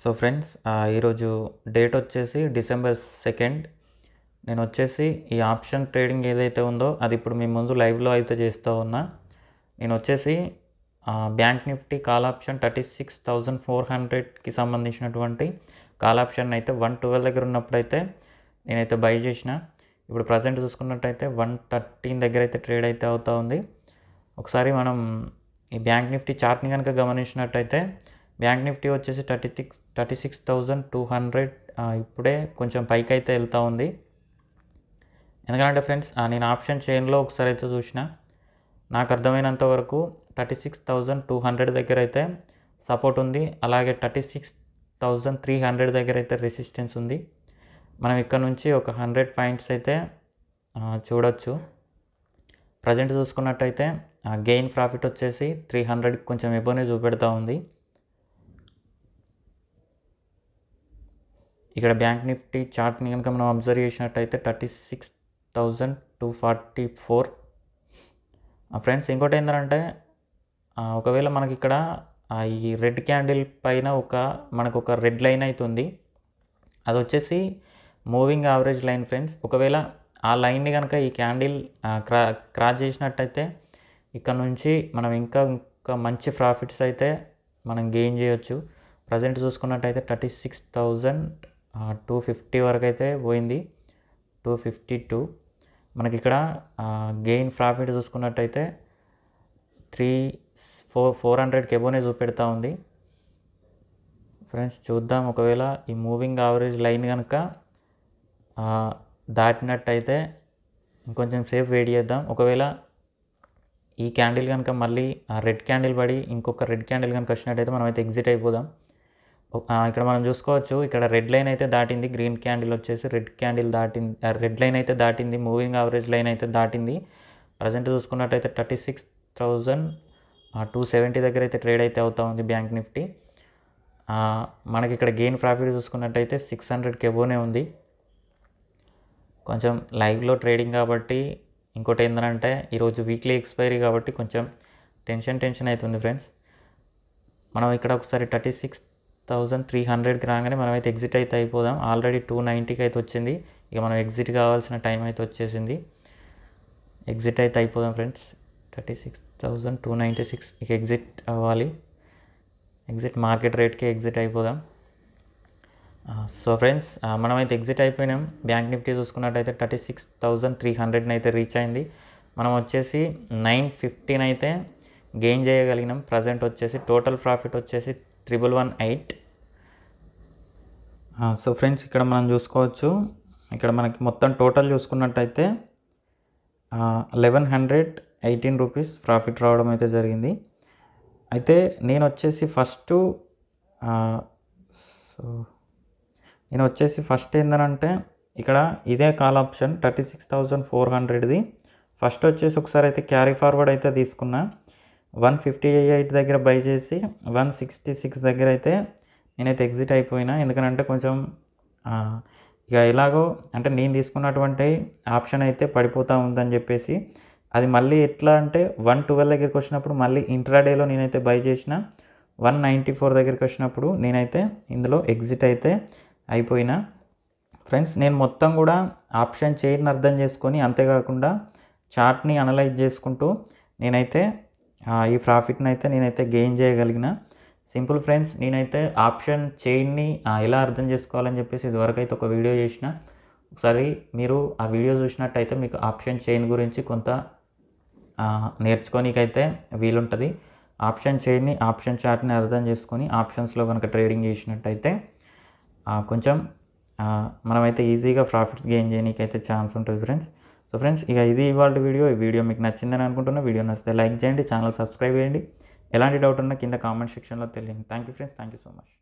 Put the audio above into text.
so friends ఈరోజు date వచ్చేసి December second నేను వచ్చేసి ఈ ఆప్షన్ ట్రేడింగ్ ఏదైతే ఉందో అది ఇప్పుడు మీ ముందు లైవ్లో అయితే చేస్తూ ఉన్నా నేను వచ్చేసి bank Nifty call option thirty six thousand four హండ్రెడ్కి సంబంధించినటువంటి కాల్ ఆప్షన్ అయితే వన్ ట్వెల్వ్ దగ్గర ఉన్నప్పుడైతే నేనైతే బై చేసిన ఇప్పుడు ప్రజెంట్ చూసుకున్నట్టయితే వన్ థర్టీన్ దగ్గర అయితే ట్రేడ్ అయితే అవుతూ ఉంది ఒకసారి మనం ఈ బ్యాంక్ నిఫ్టీ చార్ట్ని కనుక గమనించినట్టయితే బ్యాంక్ నిఫ్టీ వచ్చేసి thirty six thirty six thousand two hundred ఇప్పుడే కొంచెం పైకి అయితే వెళ్తూ ఉంది ఎందుకంటే ఫ్రెండ్స్ నేను ఆప్షన్ చైన్లో ఒకసారి అయితే చూసిన నాకు అర్థమైనంత వరకు thirty six thousand two hundred దగ్గర అయితే సపోర్ట్ ఉంది అలాగే thirty six thousand three hundred దగ్గర అయితే రెసిస్టెన్స్ ఉంది మనం ఇక్కడ నుంచి ఒక హండ్రెడ్ పాయింట్స్ అయితే చూడొచ్చు ప్రజెంట్ చూసుకున్నట్టయితే గెయిన్ ప్రాఫిట్ వచ్చేసి త్రీ హండ్రెడ్కి కొంచెం ఎబోనే చూపెడతా ఉంది ఇక్కడ బ్యాంక్ నిఫ్టీ చార్ట్ని కనుక మనం అబ్జర్వ్ చేసినట్టయితే thirty six thousand two forty four friends ఇంకోటి ఏంటంటే ఒకవేళ మనకి ఇక్కడ ఈ రెడ్ క్యాండిల్ పైన ఒక మనకు ఒక రెడ్ లైన్ అవుతుంది అది వచ్చేసి మూవింగ్ యావరేజ్ లైన్ ఫ్రెండ్స్ ఒకవేళ ఆ లైన్ని కనుక ఈ క్యాండిల్ క్రా క్రాస్ చేసినట్టయితే ఇక్కడ నుంచి మనం ఇంకా ఇంకా మంచి ప్రాఫిట్స్ అయితే మనం గెయిన్ చేయొచ్చు ప్రజెంట్ చూసుకున్నట్టయితే thirty six thousand two fifty వరకు అయితే పోయింది టూ ఫిఫ్టీ టూ మనకి ఇక్కడ గెయిన్ ప్రాఫిట్ చూసుకున్నట్టయితే త్రీ ఫోర్ ఫోర్ హండ్రెడ్కి ఎబోనే చూపెడతా ఉంది ఫ్రెండ్స్ చూద్దాం ఒకవేళ ఈ మూవింగ్ యావరేజ్ లైన్ కనుక దాటినట్టయితే ఇంకొంచెం సేఫ్ వెయిట్ చేద్దాం ఒకవేళ ఈ క్యాండిల్ కనుక మళ్ళీ రెడ్ క్యాండిల్ పడి ఇంకొక రెడ్ క్యాండిల్ కనుక వచ్చినట్టయితే మనం అయితే ఎగ్జిట్ అయిపోదాం ఇక్కడ మనం చూసుకోవచ్చు ఇక్కడ రెడ్ లైన్ అయితే దాటింది గ్రీన్ క్యాండిల్ వచ్చేసి రెడ్ క్యాండిల్ దాటింది రెడ్ లైన్ అయితే దాటింది మూవింగ్ యావరేజ్ లైన్ అయితే దాటింది ప్రజెంట్ చూసుకున్నట్టయితే thirty six thousand two seventy దగ్గర అయితే ట్రేడ్ అయితే అవుతా ఉంది బ్యాంక్ నిఫ్టీ మనకి ఇక్కడ గెయిన్ ప్రాఫిట్ చూసుకున్నట్టయితే సిక్స్ హండ్రెడ్ కెబోనే ఉంది కొంచెం లైవ్లో ట్రేడింగ్ కాబట్టి ఇంకోటి ఏంటంటే ఈరోజు వీక్లీ ఎక్స్పైరీ కాబట్టి కొంచెం టెన్షన్ టెన్షన్ అవుతుంది ఫ్రెండ్స్ మనం ఇక్కడ ఒకసారి థర్టీ సిక్స్ థౌజండ్ త్రీ హండ్రెడ్కి రాగానే మనమైతే ఎగ్జిట్ అయితే అయిపోదాం ఆల్రెడీ టూ నైంటీకి అయితే వచ్చింది ఇక మనం ఎగ్జిట్ కావాల్సిన టైం అయితే వచ్చేసింది ఎగ్జిట్ అయితే అయిపోదాం friends thirty six thousand two ninety six ఇక ఎగ్జిట్ అవ్వాలి ఎగ్జిట్ మార్కెట్ రేట్కి ఎగ్జిట్ అయిపోదాం సో ఫ్రెండ్స్ మనమైతే ఎగ్జిట్ అయిపోయినాం బ్యాంక్ నిఫ్టీ చూసుకున్నట్టయితే థర్టీ సిక్స్ థౌజండ్ త్రీ హండ్రెడ్ని అయితే రీచ్ అయింది మనం వచ్చేసి నైన్ ఫిఫ్టీన్ అయితే గెయిన్ చేయగలిగినాం ప్రజెంట్ వచ్చేసి టోటల్ ప్రాఫిట్ వచ్చేసి triple one eight so friends ఇక్కడ మనం చూసుకోవచ్చు ఇక్కడ మనకి మొత్తం టోటల్ చూసుకున్నట్టయితే eleven hundred eighteen rupees profit రావడం అయితే జరిగింది అయితే నేను వచ్చేసి ఫస్ట్ సో నేను వచ్చేసి ఫస్ట్ ఏంటంటే ఇక్కడ ఇదే call option thirty six thousand four హండ్రెడ్ది ఫస్ట్ వచ్చేసి ఒకసారి అయితే క్యారీ ఫార్వర్డ్ అయితే తీసుకున్నా వన్ ఫిఫ్టీ ఎయిట్ దగ్గర బై చేసి వన్ సిక్స్టీ సిక్స్ దగ్గర అయితే నేనైతే ఎగ్జిట్ అయిపోయినా ఎందుకనంటే కొంచెం ఇక ఎలాగో అంటే నేను తీసుకున్నటువంటి ఆప్షన్ అయితే పడిపోతూ ఉందని చెప్పేసి అది మళ్ళీ ఎట్లా అంటే వన్ ట్వెల్వ్ దగ్గరికి వచ్చినప్పుడు మళ్ళీ ఇంట్రాడేలో నేనైతే బై చేసిన వన్ నైంటీ ఫోర్ దగ్గరికి వచ్చినప్పుడు నేనైతే ఇందులో ఎగ్జిట్ అయితే అయిపోయినా ఫ్రెండ్స్ నేను మొత్తం కూడా ఆప్షన్ చేయని అర్థం చేసుకొని అంతేకాకుండా చార్ట్ని అనలైజ్ చేసుకుంటూ నేనైతే ఈ ప్రాఫిట్ని అయితే నేనైతే గెయిన్ చేయగలిగిన సింపుల్ ఫ్రెండ్స్ నేనైతే ఆప్షన్ చైన్ని ఎలా అర్థం చేసుకోవాలని చెప్పేసి ఇదివరకు అయితే ఒక వీడియో చేసిన ఒకసారి మీరు ఆ వీడియో చూసినట్టయితే మీకు ఆప్షన్ చైన్ గురించి కొంత నేర్చుకోనికైతే వీలుంటుంది ఆప్షన్ చైన్ని ఆప్షన్ చార్ట్ని అర్థం చేసుకొని ఆప్షన్స్లో కనుక ట్రేడింగ్ చేసినట్టయితే కొంచెం మనమైతే ఈజీగా ప్రాఫిట్స్ గెయిన్ చేయడానికి అయితే ఛాన్స్ ఉంటుంది ఫ్రెండ్స్ సో ఫ్రెండ్స్ ఇక ఇది ఇవాళ వీడియో ఈ వీడియో మీకు నచ్చిందని అనుకుంటున్నా వీడియో నచ్చితే లైక్ చేయండి ఛానల్ సబ్స్క్రైబ్ చేయండి ఎలాంటి డౌట్ ఉన్నా కింద కామెంట్ సెక్షన్లో తెలియండి thank you friends thank you so much